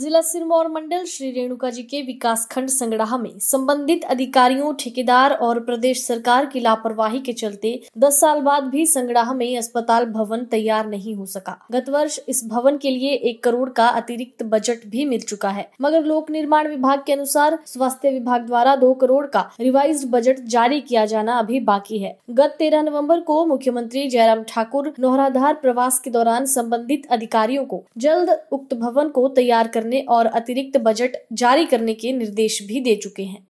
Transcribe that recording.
जिला सिरमौर मंडल श्री रेणुका जी के विकास खंड संग्रह में संबंधित अधिकारियों ठेकेदार और प्रदेश सरकार की लापरवाही के चलते 10 साल बाद भी संग्रह में अस्पताल भवन तैयार नहीं हो सका गत वर्ष इस भवन के लिए एक करोड़ का अतिरिक्त बजट भी मिल चुका है मगर लोक निर्माण विभाग के अनुसार स्वास्थ्य विभाग द्वारा दो करोड़ का रिवाइज बजट जारी किया जाना अभी बाकी है गत तेरह नवम्बर को मुख्यमंत्री जयराम ठाकुर नौहराधार प्रवास के दौरान संबंधित अधिकारियों को जल्द उक्त भवन को तैयार करने करने और अतिरिक्त बजट जारी करने के निर्देश भी दे चुके हैं